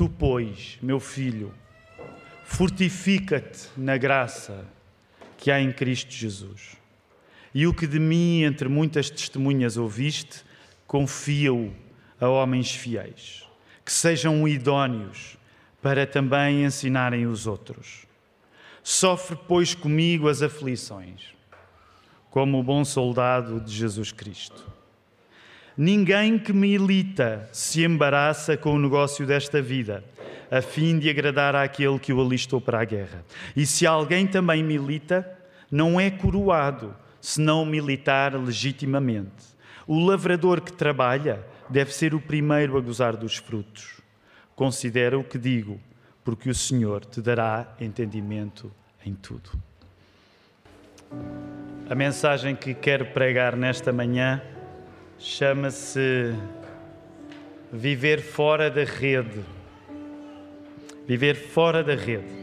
Tu, pois, meu filho, fortifica-te na graça que há em Cristo Jesus. E o que de mim, entre muitas testemunhas, ouviste, confia-o a homens fiéis, que sejam idôneos para também ensinarem os outros. Sofre, pois, comigo as aflições, como o bom soldado de Jesus Cristo. Ninguém que milita se embaraça com o negócio desta vida, a fim de agradar àquele que o alistou para a guerra. E se alguém também milita, não é coroado, se não militar legitimamente. O lavrador que trabalha deve ser o primeiro a gozar dos frutos. Considera o que digo, porque o Senhor te dará entendimento em tudo. A mensagem que quero pregar nesta manhã chama-se Viver Fora da Rede. Viver Fora da Rede.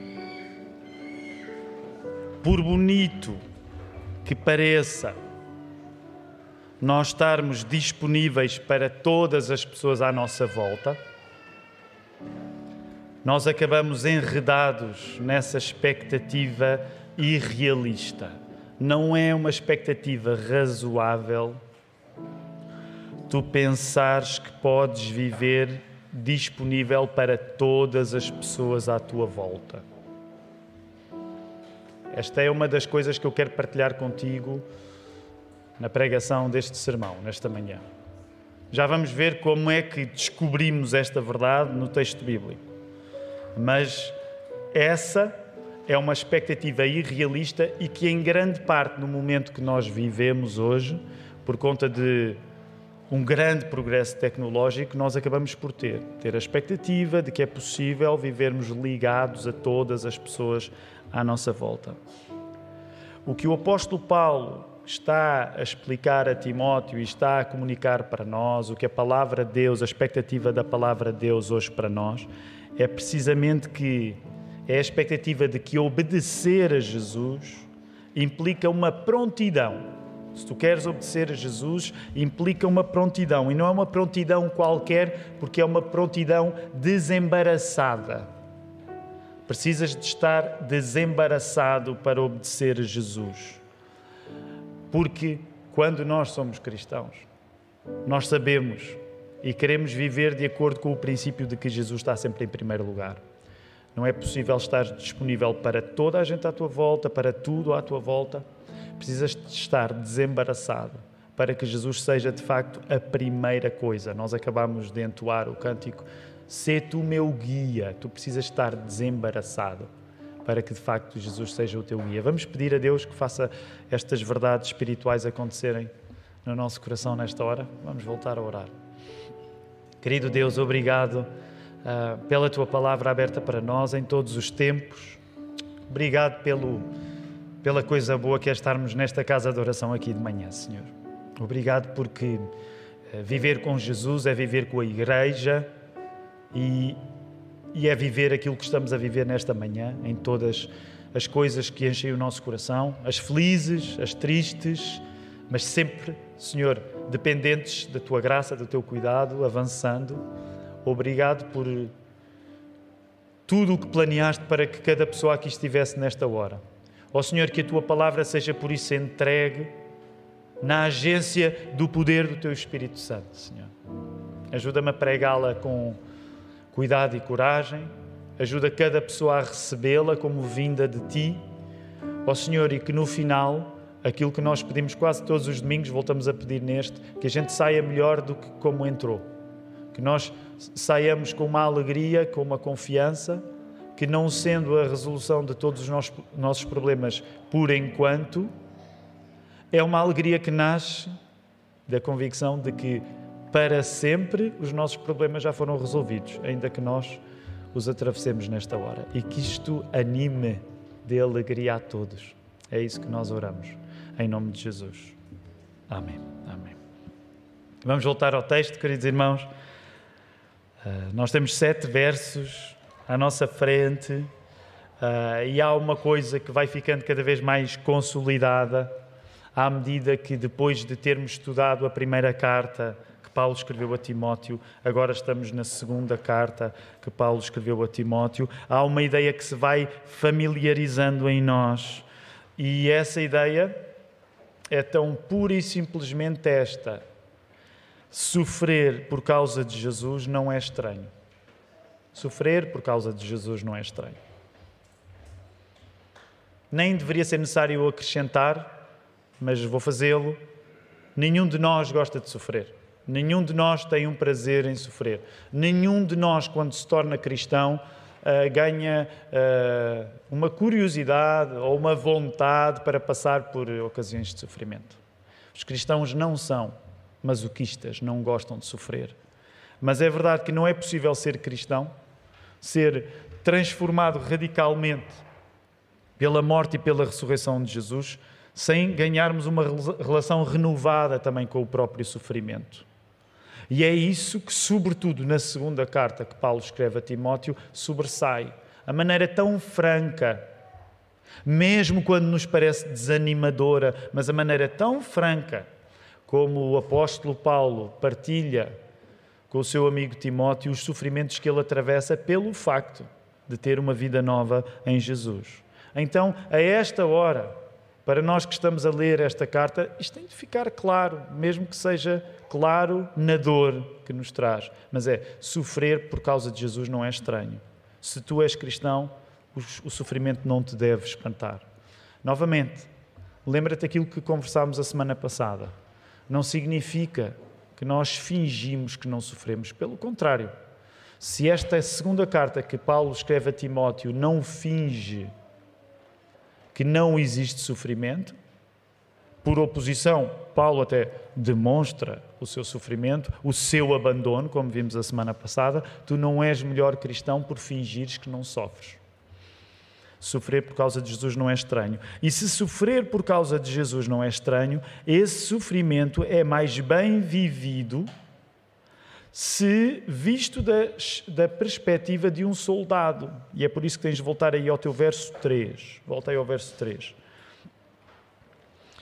Por bonito que pareça, nós estarmos disponíveis para todas as pessoas à nossa volta, nós acabamos enredados nessa expectativa irrealista. Não é uma expectativa razoável tu pensares que podes viver disponível para todas as pessoas à tua volta. Esta é uma das coisas que eu quero partilhar contigo na pregação deste sermão, nesta manhã. Já vamos ver como é que descobrimos esta verdade no texto bíblico. Mas essa é uma expectativa irrealista e que, em grande parte, no momento que nós vivemos hoje, por conta de um grande progresso tecnológico, nós acabamos por ter. Ter a expectativa de que é possível vivermos ligados a todas as pessoas à nossa volta. O que o apóstolo Paulo está a explicar a Timóteo e está a comunicar para nós, o que a palavra de Deus, a expectativa da palavra de Deus hoje para nós, é precisamente que é a expectativa de que obedecer a Jesus implica uma prontidão se tu queres obedecer a Jesus, implica uma prontidão. E não é uma prontidão qualquer, porque é uma prontidão desembaraçada. Precisas de estar desembaraçado para obedecer a Jesus. Porque quando nós somos cristãos, nós sabemos e queremos viver de acordo com o princípio de que Jesus está sempre em primeiro lugar. Não é possível estar disponível para toda a gente à tua volta, para tudo à tua volta Precisas estar desembaraçado para que Jesus seja de facto a primeira coisa. Nós acabamos de entoar o cântico: Sê tu meu guia. Tu precisas estar desembaraçado para que de facto Jesus seja o teu guia. Vamos pedir a Deus que faça estas verdades espirituais acontecerem no nosso coração nesta hora. Vamos voltar a orar. Querido Deus, obrigado uh, pela tua palavra aberta para nós em todos os tempos. Obrigado pelo pela coisa boa que é estarmos nesta casa de oração aqui de manhã, Senhor. Obrigado porque eh, viver com Jesus é viver com a Igreja e, e é viver aquilo que estamos a viver nesta manhã, em todas as coisas que enchem o nosso coração, as felizes, as tristes, mas sempre, Senhor, dependentes da tua graça, do teu cuidado, avançando. Obrigado por tudo o que planeaste para que cada pessoa aqui estivesse nesta hora. Ó oh Senhor, que a tua palavra seja por isso entregue na agência do poder do teu Espírito Santo, Senhor. Ajuda-me a pregá-la com cuidado e coragem. Ajuda cada pessoa a recebê-la como vinda de ti. Ó oh Senhor, e que no final, aquilo que nós pedimos quase todos os domingos, voltamos a pedir neste, que a gente saia melhor do que como entrou. Que nós saiamos com uma alegria, com uma confiança que, não sendo a resolução de todos os nossos, problemas por enquanto, é uma alegria que nasce da convicção de que para sempre os nossos problemas já foram resolvidos, ainda que nós os atravessemos nesta hora. E que isto anime de alegria a todos. É isso que nós oramos, em nome de Jesus. Amém. Amém. Vamos voltar ao texto, queridos irmãos. Uh, nós temos sete versos à nossa frente uh, e há uma coisa que vai ficando cada vez mais consolidada à medida que, depois de termos estudado a primeira carta que Paulo escreveu a Timóteo, agora estamos na segunda carta que Paulo escreveu a Timóteo, há uma ideia que se vai familiarizando em nós. E essa ideia é tão pura e simplesmente esta: sofrer por causa de Jesus não é estranho. Sofrer por causa de Jesus não é estranho. Nem deveria ser necessário acrescentar, mas vou fazê-lo. Nenhum de nós gosta de sofrer. Nenhum de nós tem um prazer em sofrer. Nenhum de nós, quando se torna cristão, eh, ganha eh, uma curiosidade ou uma vontade para passar por ocasiões de sofrimento. Os cristãos não são masoquistas, não gostam de sofrer. Mas é verdade que não é possível ser cristão ser transformado radicalmente pela morte e pela ressurreição de Jesus, sem ganharmos uma relação renovada também com o próprio sofrimento. E é isso que, sobretudo na segunda carta que Paulo escreve a Timóteo, sobressai. A maneira tão franca, mesmo quando nos parece desanimadora, mas a maneira tão franca como o apóstolo Paulo partilha com o seu amigo Timóteo os sofrimentos que ele atravessa pelo facto de ter uma vida nova em Jesus. Então, a esta hora, para nós que estamos a ler esta carta, isto tem de ficar claro, mesmo que seja claro na dor que nos traz. Mas é, sofrer por causa de Jesus não é estranho. Se tu és cristão, o sofrimento não te deve espantar. Novamente, lembra-te aquilo que conversámos a semana passada. Não significa que nós fingimos que não sofremos. Pelo contrário, se esta é segunda carta que Paulo escreve a Timóteo não finge que não existe sofrimento, por oposição, Paulo até demonstra o seu sofrimento, o seu abandono, como vimos a semana passada. Tu não és melhor cristão por fingires que não sofres. Sofrer por causa de Jesus não é estranho. E se sofrer por causa de Jesus não é estranho, esse sofrimento é mais bem vivido se visto da, da perspectiva de um soldado. E é por isso que tens de voltar aí ao teu verso 3. Volta aí ao verso 3.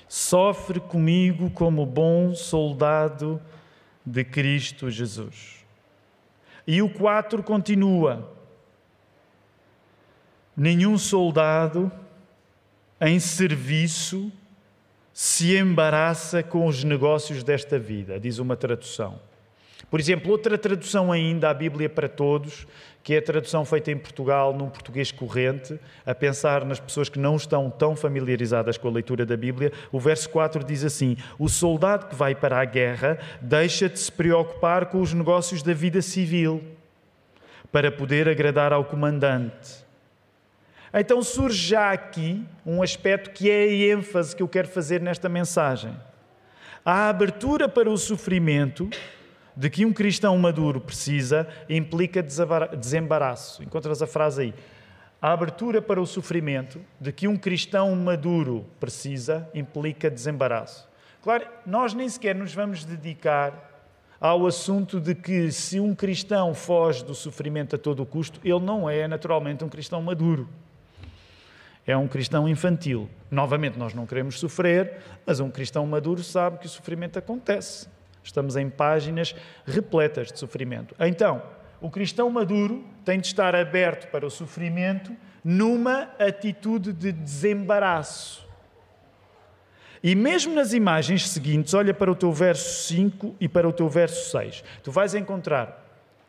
Sofre comigo como bom soldado de Cristo Jesus. E o 4 continua nenhum soldado em serviço se embaraça com os negócios desta vida, diz uma tradução. Por exemplo, outra tradução ainda, a Bíblia para Todos, que é a tradução feita em Portugal, num português corrente, a pensar nas pessoas que não estão tão familiarizadas com a leitura da Bíblia, o verso 4 diz assim: O soldado que vai para a guerra deixa de se preocupar com os negócios da vida civil, para poder agradar ao comandante. Então surge já aqui um aspecto que é a ênfase que eu quero fazer nesta mensagem. A abertura para o sofrimento de que um cristão maduro precisa implica desembaraço. Encontras a frase aí. A abertura para o sofrimento de que um cristão maduro precisa implica desembaraço. Claro, nós nem sequer nos vamos dedicar ao assunto de que se um cristão foge do sofrimento a todo custo, ele não é naturalmente um cristão maduro é um cristão infantil. Novamente, nós não queremos sofrer, mas um cristão maduro sabe que o sofrimento acontece. Estamos em páginas repletas de sofrimento. Então, o cristão maduro tem de estar aberto para o sofrimento numa atitude de desembaraço. E mesmo nas imagens seguintes, olha para o teu verso 5 e para o teu verso 6. Tu vais encontrar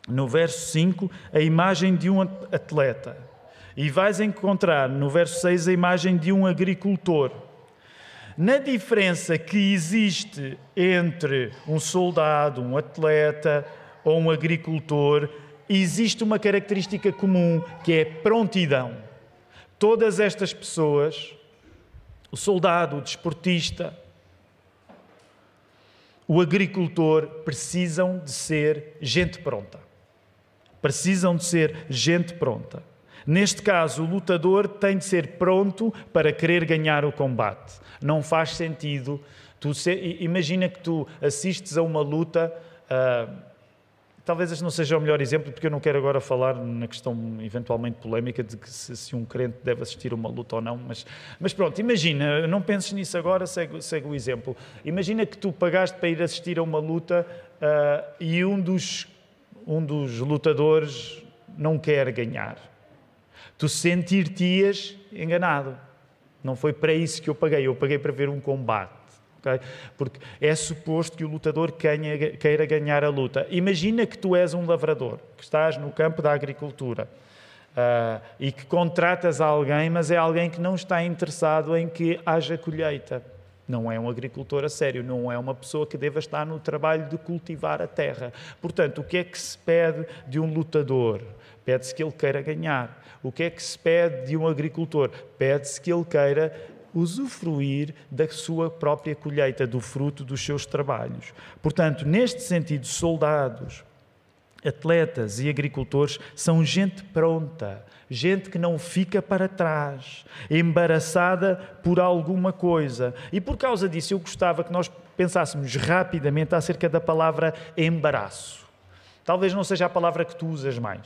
no verso 5 a imagem de um atleta e vais encontrar no verso 6 a imagem de um agricultor. Na diferença que existe entre um soldado, um atleta ou um agricultor, existe uma característica comum que é prontidão. Todas estas pessoas, o soldado, o desportista, o agricultor, precisam de ser gente pronta. Precisam de ser gente pronta. Neste caso, o lutador tem de ser pronto para querer ganhar o combate. Não faz sentido. Tu se... imagina que tu assistes a uma luta. Uh... talvez este não seja o melhor exemplo, porque eu não quero agora falar na questão eventualmente polémica de que se, se um crente deve assistir a uma luta ou não. Mas, mas pronto, imagina, não penses nisso agora, segue, segue, o exemplo. Imagina que tu pagaste para ir assistir a uma luta uh... e um dos, um dos lutadores não quer ganhar tu sentir-te-ias enganado. Não foi para isso que eu paguei, eu paguei para ver um combate. Okay? Porque é suposto que o lutador queira ganhar a luta. Imagina que tu és um lavrador, que estás no campo da agricultura. Uh, e que contratas alguém, mas é alguém que não está interessado em que haja colheita. Não é um agricultor a sério, não é uma pessoa que deva estar no trabalho de cultivar a terra. Portanto, o que é que se pede de um lutador? Pede-se que ele queira ganhar. O que é que se pede de um agricultor? Pede-se que ele queira usufruir da sua própria colheita, do fruto dos seus trabalhos. Portanto, neste sentido, soldados, atletas e agricultores são gente pronta, gente que não fica para trás, embaraçada por alguma coisa. E por causa disso, eu gostava que nós pensássemos rapidamente acerca da palavra embaraço. Talvez não seja a palavra que tu usas mais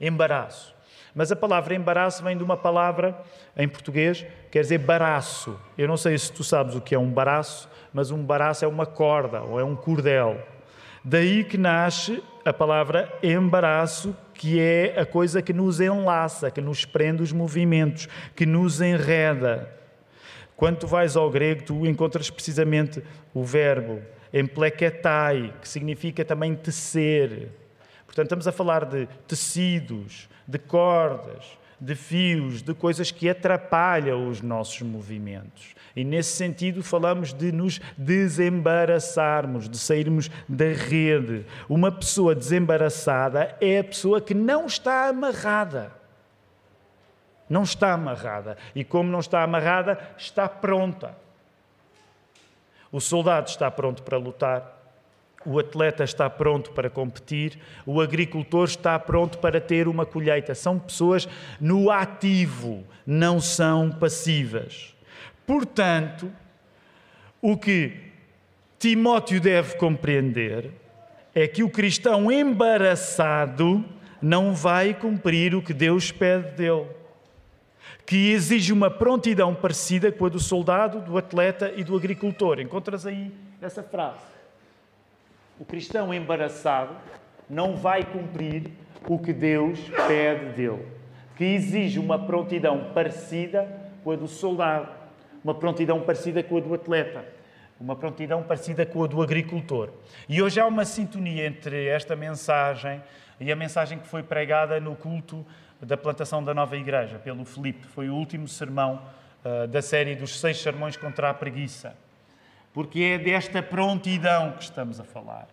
embaraço. Mas a palavra embaraço vem de uma palavra em português, quer dizer baraço. Eu não sei se tu sabes o que é um baraço, mas um baraço é uma corda ou é um cordel. Daí que nasce a palavra embaraço, que é a coisa que nos enlaça, que nos prende os movimentos, que nos enreda. Quando tu vais ao grego, tu encontras precisamente o verbo emplequetai, que significa também tecer, Portanto, estamos a falar de tecidos, de cordas, de fios, de coisas que atrapalham os nossos movimentos. E nesse sentido, falamos de nos desembaraçarmos, de sairmos da rede. Uma pessoa desembaraçada é a pessoa que não está amarrada. Não está amarrada. E como não está amarrada, está pronta. O soldado está pronto para lutar. O atleta está pronto para competir, o agricultor está pronto para ter uma colheita. São pessoas no ativo, não são passivas. Portanto, o que Timóteo deve compreender é que o cristão embaraçado não vai cumprir o que Deus pede dele, que exige uma prontidão parecida com a do soldado, do atleta e do agricultor. Encontras aí essa frase. O cristão embaraçado não vai cumprir o que Deus pede dele, que exige uma prontidão parecida com a do soldado, uma prontidão parecida com a do atleta, uma prontidão parecida com a do agricultor. E hoje há uma sintonia entre esta mensagem e a mensagem que foi pregada no culto da plantação da nova igreja, pelo Felipe. Foi o último sermão uh, da série dos seis sermões contra a preguiça porque é desta prontidão que estamos a falar.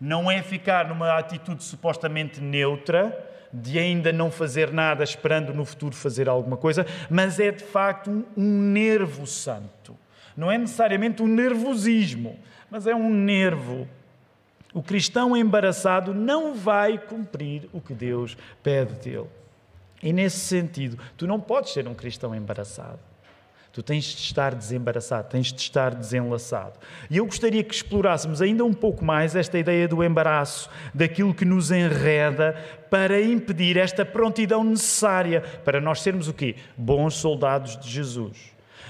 Não é ficar numa atitude supostamente neutra, de ainda não fazer nada, esperando no futuro fazer alguma coisa, mas é de facto um, nervo santo. Não é necessariamente um nervosismo, mas é um nervo. O cristão embaraçado não vai cumprir o que Deus pede dele. E nesse sentido, tu não podes ser um cristão embaraçado. Tu tens de estar desembaraçado, tens de estar desenlaçado. E eu gostaria que explorássemos ainda um pouco mais esta ideia do embaraço, daquilo que nos enreda para impedir esta prontidão necessária para nós sermos o quê? Bons soldados de Jesus.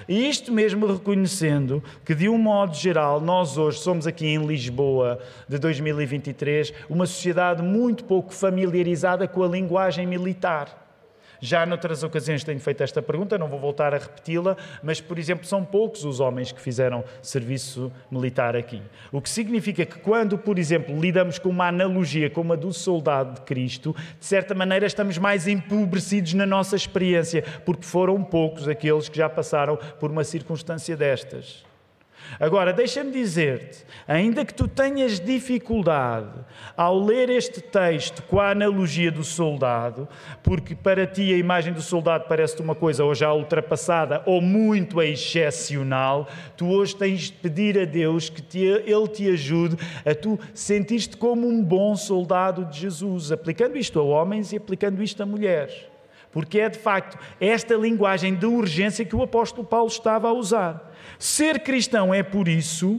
E isto mesmo reconhecendo que, de um modo geral, nós hoje somos aqui em Lisboa de 2023 uma sociedade muito pouco familiarizada com a linguagem militar. Já noutras ocasiões tenho feito esta pergunta, não vou voltar a repeti-la, mas, por exemplo, são poucos os homens que fizeram serviço militar aqui. O que significa que, quando, por exemplo, lidamos com uma analogia como a do soldado de Cristo, de certa maneira estamos mais empobrecidos na nossa experiência, porque foram poucos aqueles que já passaram por uma circunstância destas. Agora, deixa-me dizer-te, ainda que tu tenhas dificuldade ao ler este texto com a analogia do soldado, porque para ti a imagem do soldado parece-te uma coisa ou já ultrapassada ou muito excepcional, tu hoje tens de pedir a Deus que te, Ele te ajude a tu sentir-te como um bom soldado de Jesus, aplicando isto a homens e aplicando isto a mulheres. Porque é de facto esta linguagem de urgência que o apóstolo Paulo estava a usar. Ser cristão é, por isso,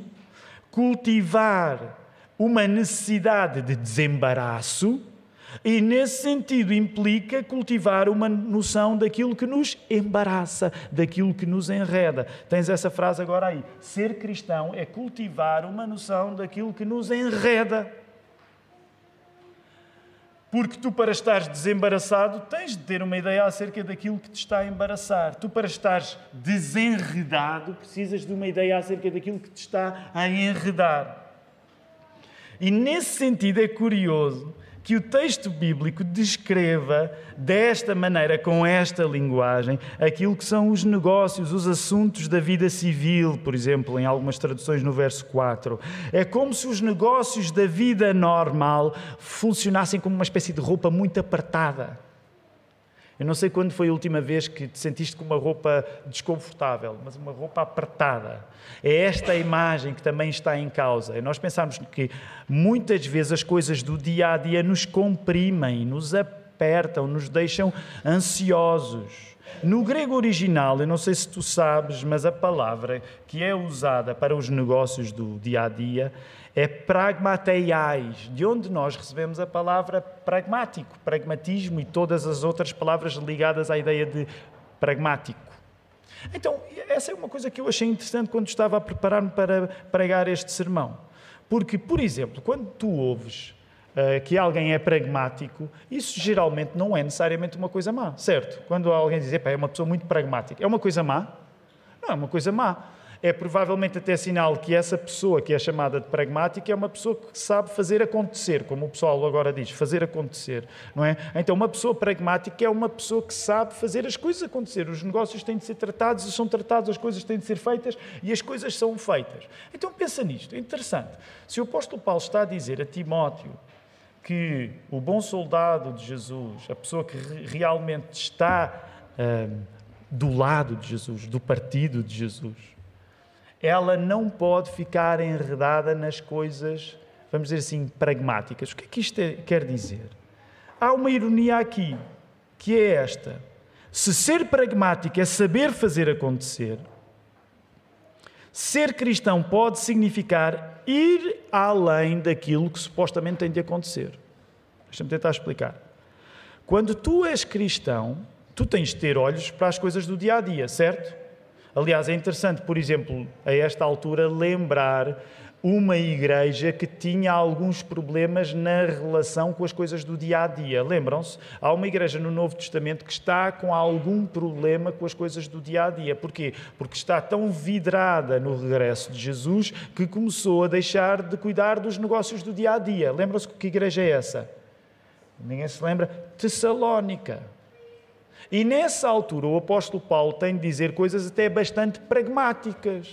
cultivar uma necessidade de desembaraço e, nesse sentido, implica cultivar uma noção daquilo que nos embaraça, daquilo que nos enreda. Tens essa frase agora aí. Ser cristão é cultivar uma noção daquilo que nos enreda. Porque tu, para estares desembaraçado, tens de ter uma ideia acerca daquilo que te está a embaraçar. Tu, para estares desenredado, precisas de uma ideia acerca daquilo que te está a enredar. E nesse sentido é curioso que o texto bíblico descreva desta maneira, com esta linguagem, aquilo que são os negócios, os assuntos da vida civil, por exemplo, em algumas traduções no verso 4. É como se os negócios da vida normal funcionassem como uma espécie de roupa muito apertada eu não sei quando foi a última vez que te sentiste com uma roupa desconfortável, mas uma roupa apertada. É esta a imagem que também está em causa. É nós pensamos que muitas vezes as coisas do dia a dia nos comprimem, nos apertam, nos deixam ansiosos. No grego original, eu não sei se tu sabes, mas a palavra que é usada para os negócios do dia a dia é pragmateiais, de onde nós recebemos a palavra pragmático, pragmatismo e todas as outras palavras ligadas à ideia de pragmático. Então, essa é uma coisa que eu achei interessante quando estava a preparar-me para pregar este sermão. Porque, por exemplo, quando tu ouves uh, que alguém é pragmático, isso geralmente não é necessariamente uma coisa má, certo? Quando alguém diz, é uma pessoa muito pragmática, é uma coisa má? Não, é uma coisa má é provavelmente até sinal que essa pessoa que é chamada de pragmática é uma pessoa que sabe fazer acontecer, como o pessoal agora diz, fazer acontecer, não é? Então, uma pessoa pragmática é uma pessoa que sabe fazer as coisas acontecer. Os negócios têm de ser tratados, são tratados, as coisas têm de ser feitas e as coisas são feitas. Então, pensa nisto, é interessante. Se o apóstolo Paulo está a dizer a Timóteo que o bom soldado de Jesus, a pessoa que realmente está hum, do lado de Jesus, do partido de Jesus, ela não pode ficar enredada nas coisas, vamos dizer assim, pragmáticas. O que é que isto é, quer dizer? Há uma ironia aqui, que é esta. Se ser pragmático é saber fazer acontecer, ser cristão pode significar ir além daquilo que supostamente tem de acontecer. Deixa-me tentar explicar. Quando tu és cristão, tu tens de ter olhos para as coisas do dia a dia, certo? Aliás, é interessante, por exemplo, a esta altura, lembrar uma igreja que tinha alguns problemas na relação com as coisas do dia a dia. Lembram-se? Há uma igreja no Novo Testamento que está com algum problema com as coisas do dia a dia. Porquê? Porque está tão vidrada no regresso de Jesus que começou a deixar de cuidar dos negócios do dia a dia. Lembram-se que igreja é essa? Ninguém se lembra? Tessalónica. E nessa altura, o apóstolo Paulo tem de dizer coisas até bastante pragmáticas.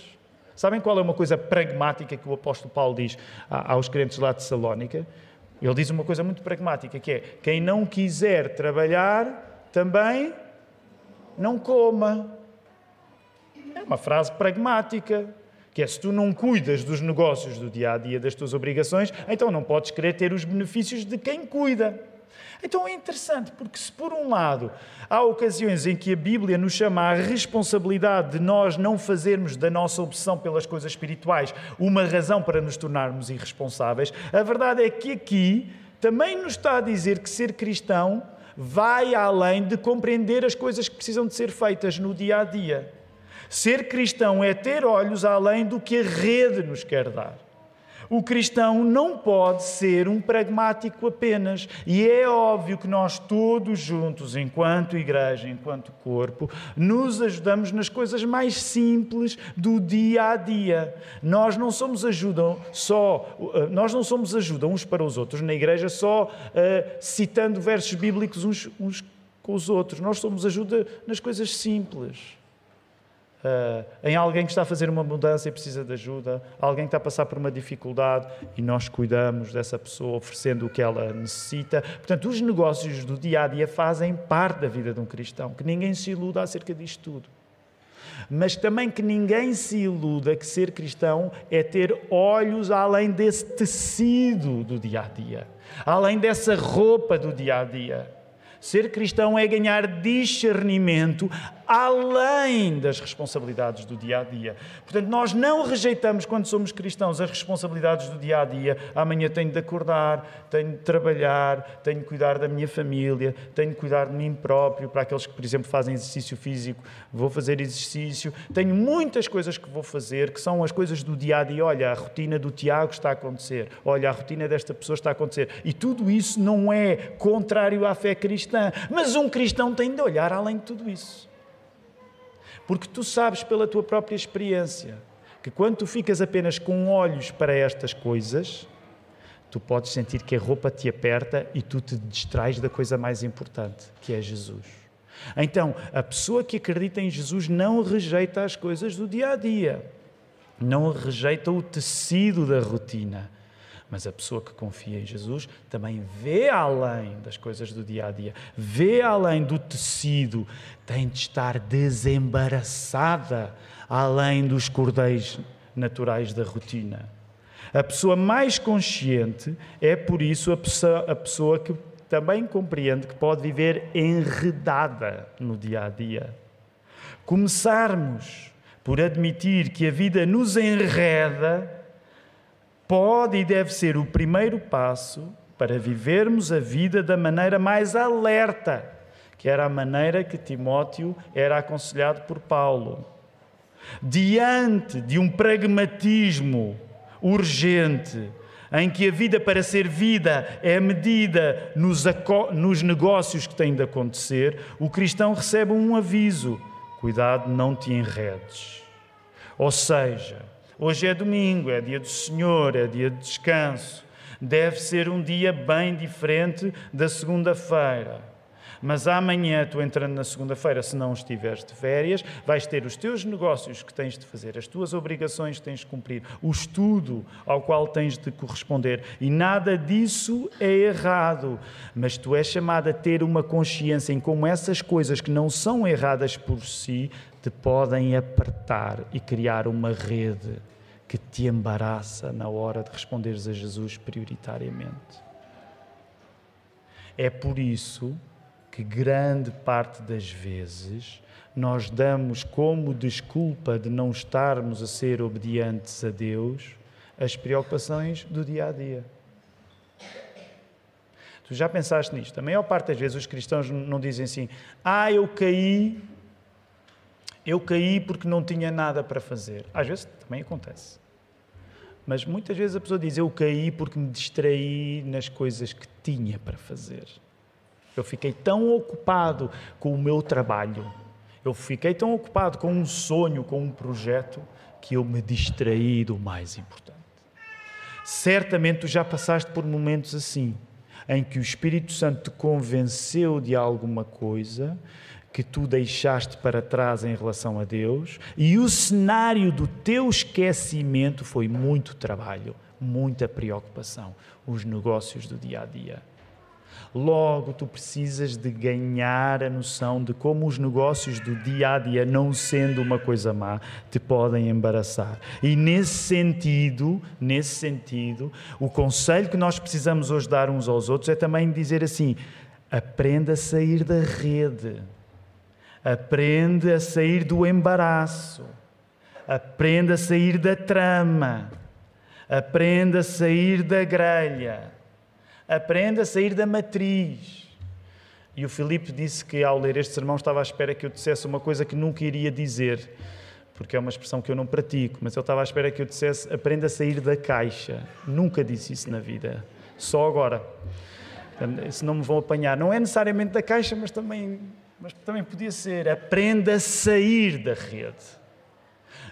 Sabem qual é uma coisa pragmática que o apóstolo Paulo diz aos crentes lá de Salónica? Ele diz uma coisa muito pragmática, que é: quem não quiser trabalhar, também não coma. É uma frase pragmática, que é se tu não cuidas dos negócios do dia a dia, das tuas obrigações, então não podes querer ter os benefícios de quem cuida. Então é interessante, porque se por um lado há ocasiões em que a Bíblia nos chama à responsabilidade de nós não fazermos da nossa obsessão pelas coisas espirituais uma razão para nos tornarmos irresponsáveis, a verdade é que aqui também nos está a dizer que ser cristão vai além de compreender as coisas que precisam de ser feitas no dia a dia. Ser cristão é ter olhos além do que a rede nos quer dar. O cristão não pode ser um pragmático apenas. E é óbvio que nós todos juntos, enquanto igreja, enquanto corpo, nos ajudamos nas coisas mais simples do dia a dia. Nós não somos ajuda só, eh, nós não somos ajuda uns para os outros na igreja só uh, citando versos bíblicos uns, uns com os outros. Nós somos ajuda nas coisas simples. Uh, em alguém que está a fazer uma mudança e precisa de ajuda, alguém que está a passar por uma dificuldade e nós cuidamos dessa pessoa oferecendo o que ela necessita. Portanto, os negócios do dia a dia fazem parte da vida de um cristão, que ninguém se iluda acerca disto tudo. Mas também que ninguém se iluda que ser cristão é ter olhos além desse tecido do dia a dia, além dessa roupa do dia a dia. Ser cristão é ganhar discernimento além das responsabilidades do dia a dia. Portanto, nós não rejeitamos, quando somos cristãos, as responsabilidades do dia a dia. Amanhã tenho de acordar, tenho de trabalhar, tenho de cuidar da minha família, tenho de cuidar de mim próprio. Para aqueles que, por exemplo, fazem exercício físico, vou fazer exercício. Tenho muitas coisas que vou fazer que são as coisas do dia a dia. Olha, a rotina do Tiago está a acontecer, olha, a rotina desta pessoa está a acontecer. E tudo isso não é contrário à fé cristã. Mas um cristão tem de olhar além de tudo isso. Porque tu sabes pela tua própria experiência que quando tu ficas apenas com olhos para estas coisas, tu podes sentir que a roupa te aperta e tu te distrais da coisa mais importante, que é Jesus. Então, a pessoa que acredita em Jesus não rejeita as coisas do dia a dia, não rejeita o tecido da rotina, mas a pessoa que confia em Jesus também vê além das coisas do dia a dia, vê além do tecido, tem de estar desembaraçada além dos cordéis naturais da rotina. A pessoa mais consciente é, por isso, a pessoa, a pessoa que também compreende que pode viver enredada no dia a dia. Começarmos por admitir que a vida nos enreda pode e deve ser o primeiro passo para vivermos a vida da maneira mais alerta, que era a maneira que Timóteo era aconselhado por Paulo. Diante de um pragmatismo urgente, em que a vida para ser vida é medida nos, nos negócios que têm de acontecer, o cristão recebe um aviso: cuidado, não te enredes. Ou seja, Hoje é domingo, é dia do Senhor, é dia de descanso. Deve ser um dia bem diferente da segunda-feira. Mas amanhã, tu entrando na segunda-feira, se não estiveres de férias, vais ter os teus negócios que tens de fazer, as tuas obrigações que tens de cumprir, o estudo ao qual tens de corresponder. E nada disso é errado. Mas tu és chamado a ter uma consciência em como essas coisas que não são erradas por si te podem apertar e criar uma rede que te embaraça na hora de responderes a Jesus prioritariamente. É por isso que grande parte das vezes nós damos como desculpa de não estarmos a ser obedientes a Deus as preocupações do dia a dia. Tu já pensaste nisto? A maior parte das vezes os cristãos não dizem assim: Ah, eu caí eu caí porque não tinha nada para fazer. Às vezes também acontece. Mas muitas vezes a pessoa diz: Eu caí porque me distraí nas coisas que tinha para fazer. Eu fiquei tão ocupado com o meu trabalho, eu fiquei tão ocupado com um sonho, com um projeto, que eu me distraí do mais importante. Certamente tu já passaste por momentos assim, em que o Espírito Santo te convenceu de alguma coisa que tu deixaste para trás em relação a Deus, e o cenário do teu esquecimento foi muito trabalho, muita preocupação, os negócios do dia a dia. Logo, tu precisas de ganhar a noção de como os negócios do dia a dia, não sendo uma coisa má, te podem embaraçar. E nesse sentido, nesse sentido, o conselho que nós precisamos hoje dar uns aos outros é também dizer assim: aprenda a sair da rede Aprende a sair do embaraço. Aprende a sair da trama. Aprende a sair da grelha. Aprende a sair da matriz. E o Filipe disse que ao ler este sermão estava à espera que eu dissesse uma coisa que nunca iria dizer, porque é uma expressão que eu não pratico, mas eu estava à espera que eu dissesse aprenda a sair da caixa. Nunca disse isso na vida, só agora. Se não me vão apanhar, não é necessariamente da caixa, mas também mas também podia ser aprenda a sair da rede.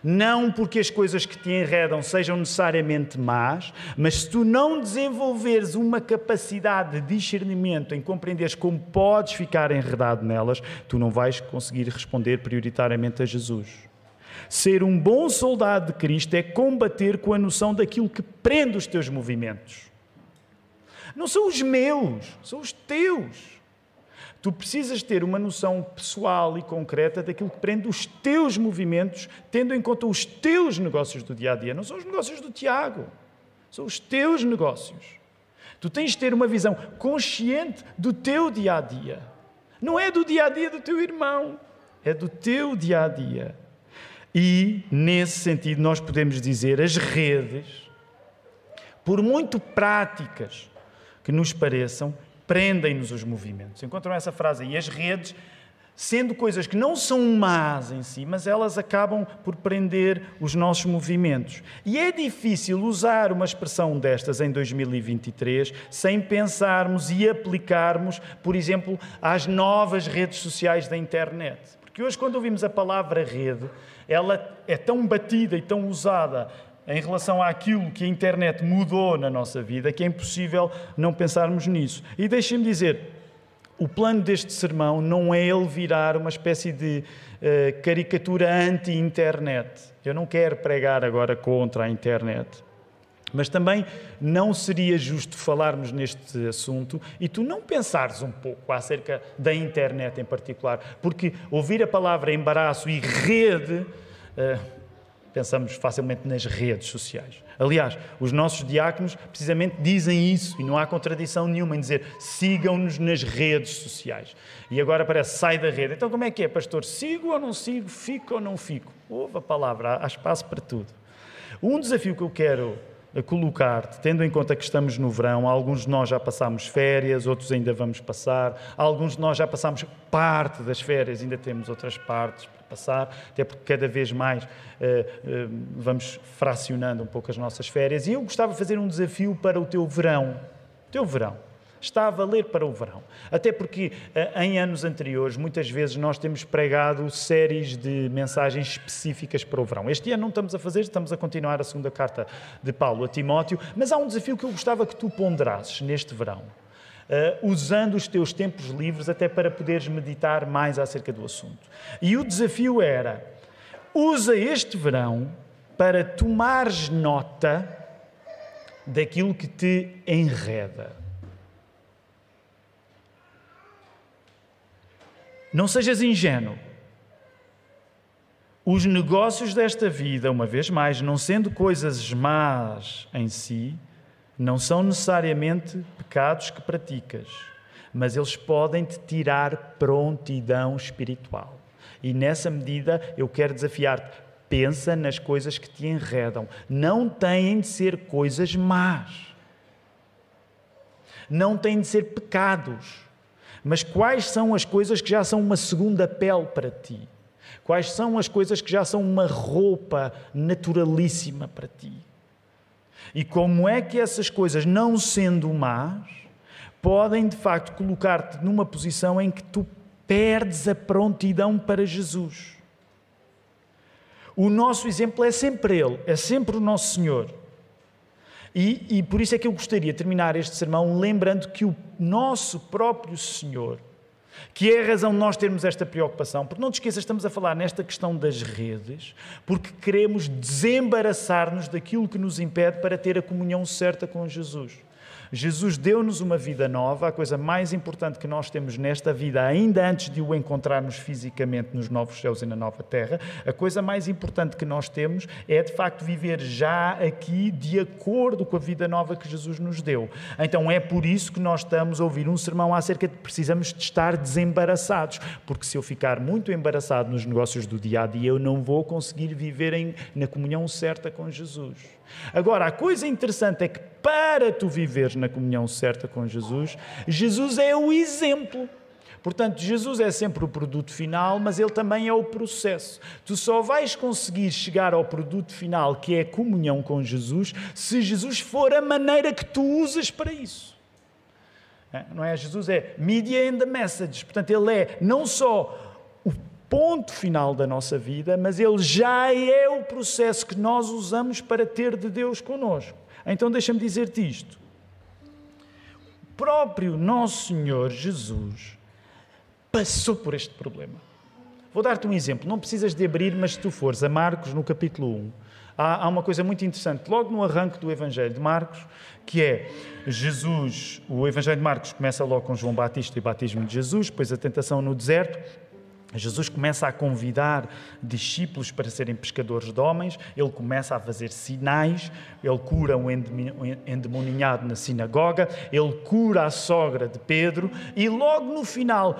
Não porque as coisas que te enredam sejam necessariamente más, mas se tu não desenvolveres uma capacidade de discernimento em compreenderes como podes ficar enredado nelas, tu não vais conseguir responder prioritariamente a Jesus. Ser um bom soldado de Cristo é combater com a noção daquilo que prende os teus movimentos. Não são os meus, são os teus Tu precisas ter uma noção pessoal e concreta daquilo que prende os teus movimentos, tendo em conta os teus negócios do dia a dia. Não são os negócios do Tiago, são os teus negócios. Tu tens de ter uma visão consciente do teu dia a dia. Não é do dia a dia do teu irmão, é do teu dia a dia. E, nesse sentido, nós podemos dizer as redes, por muito práticas que nos pareçam, prendem-nos os movimentos. Encontram essa frase aí. As redes, sendo coisas que não são más em si, mas elas acabam por prender os nossos movimentos. E é difícil usar uma expressão destas em 2023 sem pensarmos e aplicarmos, por exemplo, às novas redes sociais da internet. Porque hoje, quando ouvimos a palavra rede, ela é tão batida e tão usada em relação àquilo que a internet mudou na nossa vida, que é impossível não pensarmos nisso. E deixem-me dizer, o plano deste sermão não é ele virar uma espécie de uh, caricatura anti-internet. Eu não quero pregar agora contra a internet. Mas também não seria justo falarmos neste assunto e tu não pensares um pouco acerca da internet em particular, porque ouvir a palavra embaraço e rede eh, pensamos facilmente nas redes sociais. Aliás, os nossos diáconos precisamente dizem isso e não há contradição nenhuma em dizer sigam-nos nas redes sociais. E agora parece sai da rede. Então como é que é, pastor? Sigo ou não sigo? Fico ou não fico? Ouve a palavra, há espaço para tudo. Um desafio que eu quero eh, colocar-te, tendo em conta que estamos no verão, alguns de nós já passámos férias, outros ainda vamos passar, alguns de nós já passámos parte das férias, ainda temos outras partes passar, até porque cada vez mais uh, uh, vamos fracionando um pouco as nossas férias. E eu gostava de fazer um desafio para o teu verão. O teu verão. Está a valer para o verão. Até porque uh, em anos anteriores, muitas vezes, nós temos pregado séries de mensagens específicas para o verão. Este ano não estamos a fazer, estamos a continuar a segunda carta de Paulo a Timóteo, mas há um desafio que eu gostava que tu ponderasses neste verão uh, usando os teus tempos livres até para poderes meditar mais acerca do assunto. E o desafio era: usa este verão para tomares nota daquilo que te enreda. Não sejas ingênuo. Os negócios desta vida, uma vez mais, não sendo coisas más em si, não são necessariamente pecados que praticas, mas eles podem te tirar prontidão espiritual. E nessa medida eu quero desafiar-te. Pensa nas coisas que te enredam. Não têm de ser coisas más. Não têm de ser pecados. Mas quais são as coisas que já são uma segunda pele para ti? Quais são as coisas que já são uma roupa naturalíssima para ti? E como é que essas coisas, não sendo más, podem de facto colocar-te numa posição em que tu perdes a prontidão para Jesus. O nosso exemplo é sempre Ele, é sempre o nosso Senhor. E, e por isso é que eu gostaria de terminar este sermão lembrando que o nosso próprio Senhor que é a razão de nós termos esta preocupação. Porque não te esqueças, estamos a falar nesta questão das redes, porque queremos desembaraçar-nos daquilo que nos impede para ter a comunhão certa com Jesus. Jesus deu-nos uma vida nova, a coisa mais importante que nós temos nesta vida, ainda antes de o encontrarmos fisicamente nos novos céus e na nova terra, a coisa mais importante que nós temos é de facto viver já aqui de acordo com a vida nova que Jesus nos deu. Então é por isso que nós estamos a ouvir um sermão acerca de precisamos de estar desembaraçados, porque se eu ficar muito embaraçado nos negócios do dia a dia, eu não vou conseguir viver em, na comunhão certa com Jesus. Agora, a coisa interessante é que para tu viveres na comunhão certa com Jesus, Jesus é o exemplo. Portanto, Jesus é sempre o produto final, mas ele também é o processo. Tu só vais conseguir chegar ao produto final, que é a comunhão com Jesus, se Jesus for a maneira que tu usas para isso. É, não é Jesus, é media and the message. Portanto, ele é não só ponto final da nossa vida, mas ele já é o processo que nós usamos para ter de Deus conosco. Então deixa-me dizer-te isto. O próprio nosso Senhor Jesus passou por este problema. Vou dar-te um exemplo, não precisas de abrir, mas se tu fores a Marcos no capítulo 1, há, há uma coisa muito interessante, logo no arranque do Evangelho de Marcos, que é Jesus, o Evangelho de Marcos começa logo com João Batista e o batismo de Jesus, depois a tentação no deserto, Jesus começa a convidar discípulos para serem pescadores de homens, ele começa a fazer sinais, ele cura um endemoninhado na sinagoga, ele cura a sogra de Pedro, e logo no final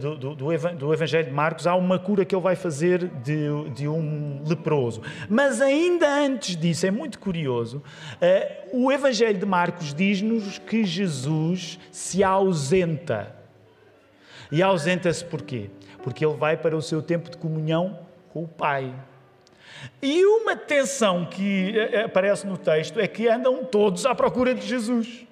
do, do, do Evangelho de Marcos há uma cura que ele vai fazer de, de um leproso. Mas ainda antes disso, é muito curioso, eh, o Evangelho de Marcos diz-nos que Jesus se ausenta. E ausenta-se porquê? porque ele vai para o seu tempo de comunhão com o Pai. E uma tensão que é, é, aparece no texto é que andam todos à procura de Jesus.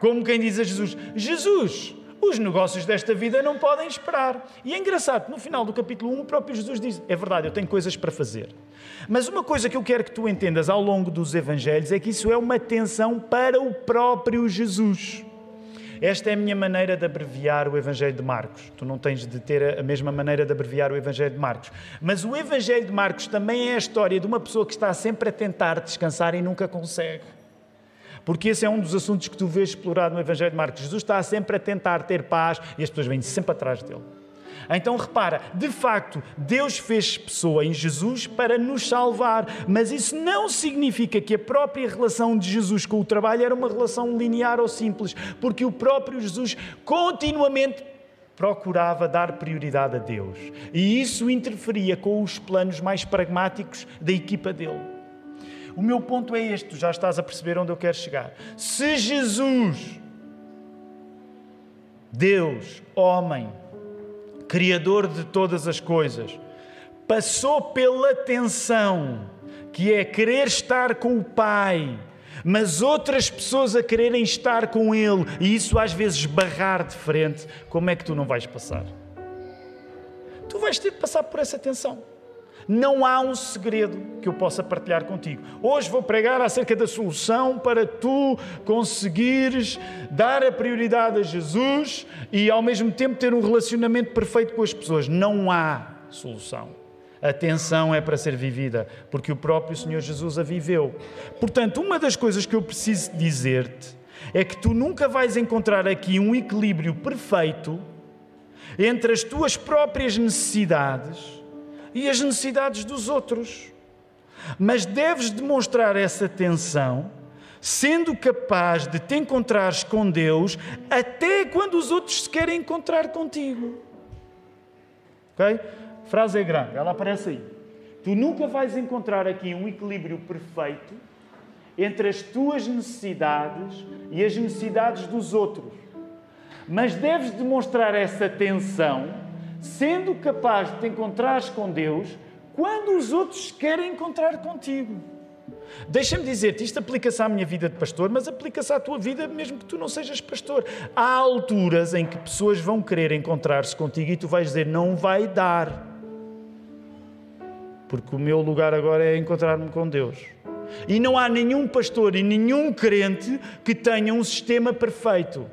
Como quem diz a Jesus: Jesus, os negócios desta vida não podem esperar. E é engraçado, no final do capítulo 1, o próprio Jesus diz: É verdade, eu tenho coisas para fazer. Mas uma coisa que eu quero que tu entendas ao longo dos evangelhos é que isso é uma tensão para o próprio Jesus. Esta é a minha maneira de abreviar o Evangelho de Marcos. Tu não tens de ter a mesma maneira de abreviar o Evangelho de Marcos. Mas o Evangelho de Marcos também é a história de uma pessoa que está sempre a tentar descansar e nunca consegue. Porque esse é um dos assuntos que tu vês explorado no Evangelho de Marcos. Jesus está sempre a tentar ter paz e as pessoas vêm sempre atrás dele. Então repara, de facto, Deus fez pessoa em Jesus para nos salvar, mas isso não significa que a própria relação de Jesus com o trabalho era uma relação linear ou simples, porque o próprio Jesus continuamente procurava dar prioridade a Deus. E isso interferia com os planos mais pragmáticos da equipa dele. O meu ponto é este, tu já estás a perceber onde eu quero chegar. Se Jesus, Deus, homem, Criador de todas as coisas, passou pela tensão, que é querer estar com o Pai, mas outras pessoas a quererem estar com Ele e isso às vezes barrar de frente, como é que tu não vais passar? Tu vais ter de passar por essa tensão. Não há um segredo que eu possa partilhar contigo. Hoje vou pregar acerca da solução para tu conseguires dar a prioridade a Jesus e ao mesmo tempo ter um relacionamento perfeito com as pessoas. Não há solução. A tensão é para ser vivida, porque o próprio Senhor Jesus a viveu. Portanto, uma das coisas que eu preciso dizer-te é que tu nunca vais encontrar aqui um equilíbrio perfeito entre as tuas próprias necessidades e as necessidades dos outros. Mas deves demonstrar essa tensão, sendo capaz de te encontrares com Deus até quando os outros se querem encontrar contigo. Ok? Frase é grande, ela aparece aí. Tu nunca vais encontrar aqui um equilíbrio perfeito entre as tuas necessidades e as necessidades dos outros. Mas deves demonstrar essa tensão sendo capaz de te encontrares com Deus quando os outros querem encontrar contigo. Deixa-me dizer-te, isto aplica-se à minha vida de pastor, mas aplica-se à tua vida mesmo que tu não sejas pastor. Há alturas em que pessoas vão querer encontrar-se contigo e tu vais dizer: não vai dar. Porque o meu lugar agora é encontrar-me com Deus. E não há nenhum pastor e nenhum crente que tenha um sistema perfeito.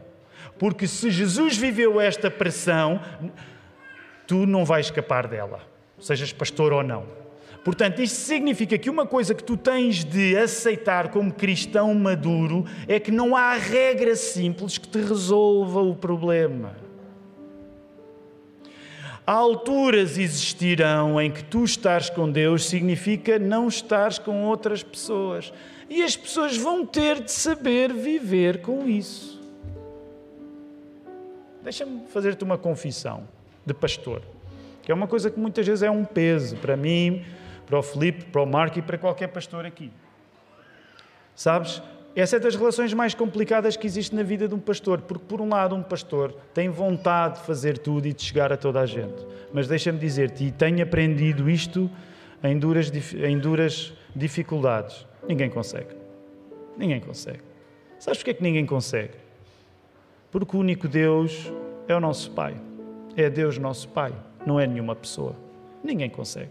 Porque se Jesus viveu esta pressão, tu não vais escapar dela, sejas pastor ou não. Portanto, isto significa que uma coisa que tu tens de aceitar como cristão maduro é que não há regra simples que te resolva o problema. Há alturas existirão em que tu estares com Deus significa não estares com outras pessoas. E as pessoas vão ter de saber viver com isso. Deixa-me fazer-te uma confissão de pastor, que é uma coisa que muitas vezes é um peso para mim, para o Felipe, para o Marco e para qualquer pastor aqui. Sabes? Essa é das relações mais complicadas que existe na vida de um pastor, porque, por um lado, um pastor tem vontade de fazer tudo e de chegar a toda a gente. Mas deixa-me dizer-te, e tenho aprendido isto em duras, em duras dificuldades: ninguém consegue. Ninguém consegue. Sabes porquê é que ninguém consegue? Porque o único Deus é o nosso Pai. É Deus nosso Pai, não é nenhuma pessoa. Ninguém consegue.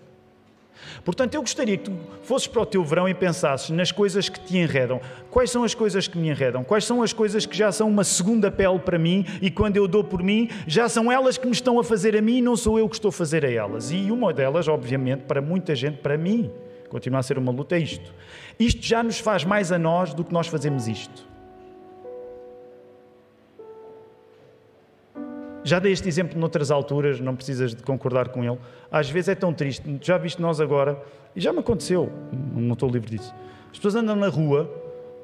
Portanto, eu gostaria que tu fosses para o teu verão e pensasses nas coisas que te enredam. Quais são as coisas que me enredam? Quais são as coisas que já são uma segunda pele para mim e quando eu dou por mim, já são elas que me estão a fazer a mim e não sou eu que estou a fazer a elas. E uma delas, obviamente, para muita gente, para mim, continua a ser uma luta, é isto. Isto já nos faz mais a nós do que nós fazemos isto. Já dei este exemplo noutras alturas, não precisas de concordar com ele. Às vezes é tão triste. Já viste nós agora, e já me aconteceu, não estou livre disso. As pessoas andam na rua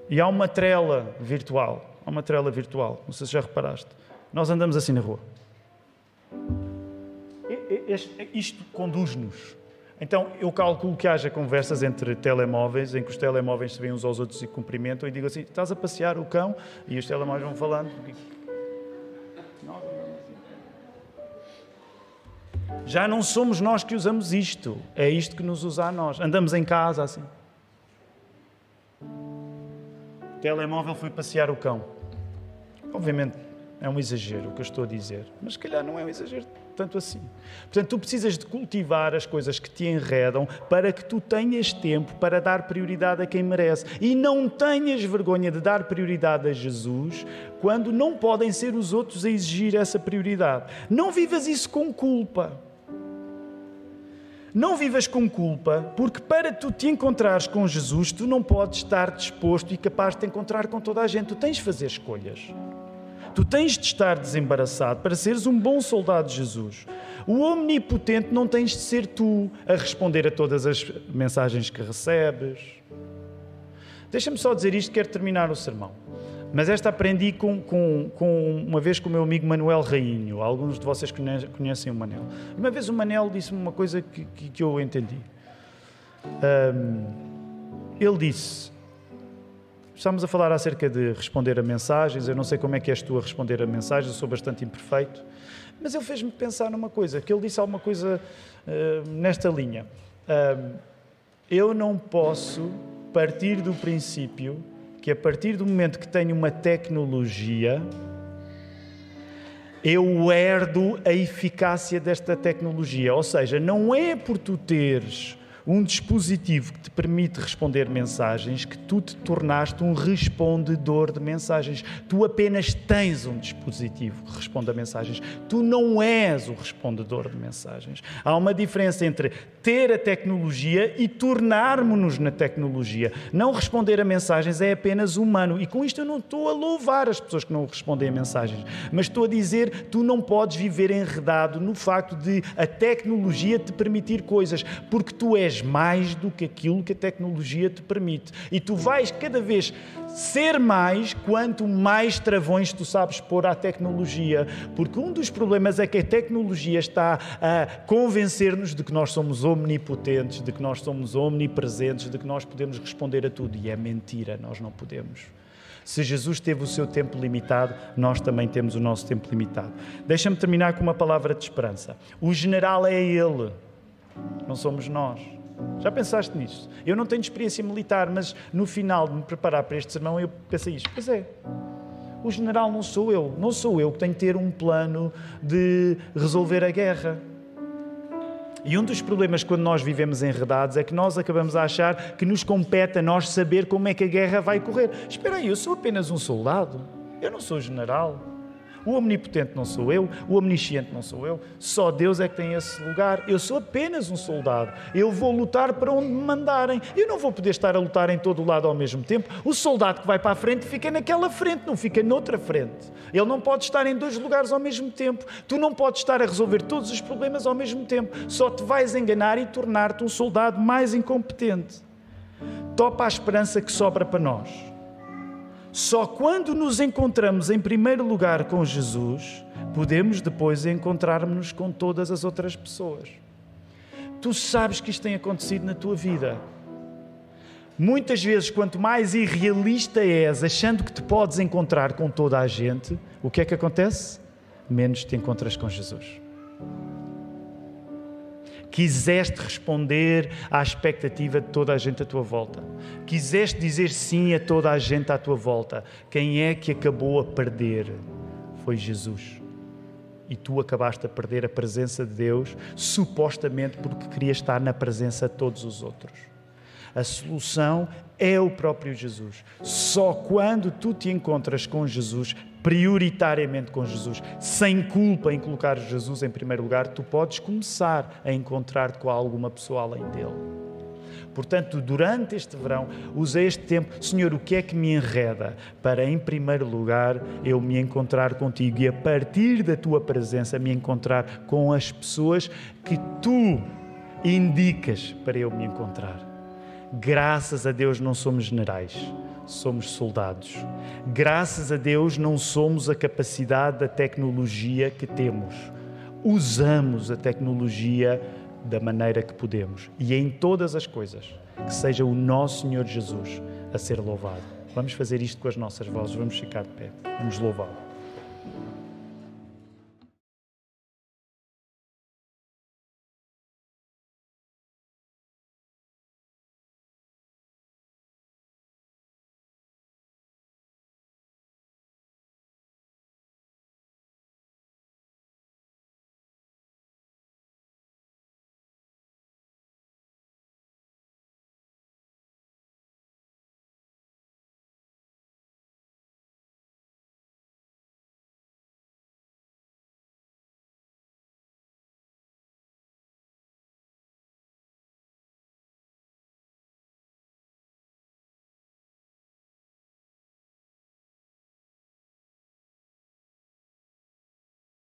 e há uma trela virtual. Há uma trela virtual, não sei se já reparaste. Nós andamos assim na rua. Isto conduz-nos. Então, eu calculo que haja conversas entre telemóveis, em que os telemóveis se veem uns aos outros e cumprimentam e digo assim: estás a passear o cão? E os telemóveis vão falando. Já não somos nós que usamos isto, é isto que nos usa a nós. Andamos em casa assim. O telemóvel foi passear o cão. Obviamente é um exagero o que eu estou a dizer, mas se calhar não é um exagero tanto assim. Portanto, tu precisas de cultivar as coisas que te enredam para que tu tenhas tempo para dar prioridade a quem merece. E não tenhas vergonha de dar prioridade a Jesus quando não podem ser os outros a exigir essa prioridade. Não vivas isso com culpa. Não vivas com culpa, porque para tu te encontrares com Jesus, tu não podes estar disposto e capaz de te encontrar com toda a gente. Tu tens de fazer escolhas. Tu tens de estar desembaraçado para seres um bom soldado de Jesus. O omnipotente não tens de ser tu a responder a todas as mensagens que recebes. Deixa-me só dizer isto, quero terminar o sermão. Mas esta aprendi com, com, com, uma vez com o meu amigo Manuel Rainho. Alguns de vocês conhecem o Manel. Uma vez o Manel disse-me uma coisa que, que, que eu entendi. Um, ele disse: Estamos a falar acerca de responder a mensagens. Eu não sei como é que és tu a responder a mensagens, eu sou bastante imperfeito. Mas ele fez-me pensar numa coisa, que ele disse alguma coisa uh, nesta linha. Um, eu não posso partir do princípio que a partir do momento que tenho uma tecnologia, eu herdo a eficácia desta tecnologia. Ou seja, não é por tu teres um dispositivo que te permite responder mensagens, que tu te tornaste um respondedor de mensagens. Tu apenas tens um dispositivo que responde a mensagens. Tu não és o respondedor de mensagens. Há uma diferença entre ter a tecnologia e tornarmos-nos na tecnologia. Não responder a mensagens é apenas humano. E com isto eu não estou a louvar as pessoas que não respondem a mensagens, mas estou a dizer tu não podes viver enredado no facto de a tecnologia te permitir coisas, porque tu és queres mais do que aquilo que a tecnologia te permite. E tu vais cada vez ser mais quanto mais travões tu sabes pôr à tecnologia. Porque um dos problemas é que a tecnologia está a convencer-nos de que nós somos omnipotentes, de que nós somos omnipresentes, de que nós podemos responder a tudo. E é mentira, nós não podemos. Se Jesus teve o seu tempo limitado, nós também temos o nosso tempo limitado. Deixa-me terminar com uma palavra de esperança. O general é Ele, não somos nós. Já pensaste nisso? Eu não tenho experiência militar, mas no final de me preparar para este sermão eu pensei isto. Pois é, o general não sou eu, não sou eu que tenho que ter um plano de resolver a guerra. E um dos problemas quando nós vivemos enredados é que nós acabamos a achar que nos compete a nós saber como é que a guerra vai correr. Espera aí, eu sou apenas um soldado, eu não sou general. O omnipotente não sou eu, o omnisciente não sou eu, só Deus é que tem esse lugar. Eu sou apenas um soldado. Eu vou lutar para onde me mandarem. Eu não vou poder estar a lutar em todo o lado ao mesmo tempo. O soldado que vai para a frente fica naquela frente, não fica noutra frente. Ele não pode estar em dois lugares ao mesmo tempo. Tu não podes estar a resolver todos os problemas ao mesmo tempo. Só te vais enganar e tornar-te um soldado mais incompetente. Topa a esperança que sobra para nós. Só quando nos encontramos em primeiro lugar com Jesus, podemos depois encontrar-nos com todas as outras pessoas. Tu sabes que isto tem acontecido na tua vida. Muitas vezes, quanto mais irrealista és, achando que te podes encontrar com toda a gente, o que é que acontece? Menos te encontras com Jesus. Quiseste responder à expectativa de toda a gente à tua volta. Quiseste dizer sim a toda a gente à tua volta. Quem é que acabou a perder? Foi Jesus. E tu acabaste a perder a presença de Deus, supostamente porque querias estar na presença de todos os outros. A solução é o próprio Jesus. Só quando tu te encontras com Jesus, prioritariamente com Jesus, sem culpa em colocar Jesus em primeiro lugar, tu podes começar a encontrar-te com alguma pessoa além dele. Portanto, durante este verão, usa este tempo, Senhor, o que é que me enreda? Para, em primeiro lugar, eu me encontrar contigo e, a partir da tua presença, me encontrar com as pessoas que tu indicas para eu me encontrar. Graças a Deus não somos generais, somos soldados. Graças a Deus não somos a capacidade da tecnologia que temos. Usamos a tecnologia da maneira que podemos e é em todas as coisas. Que seja o nosso Senhor Jesus a ser louvado. Vamos fazer isto com as nossas vozes, vamos ficar de pé, vamos louvá-lo.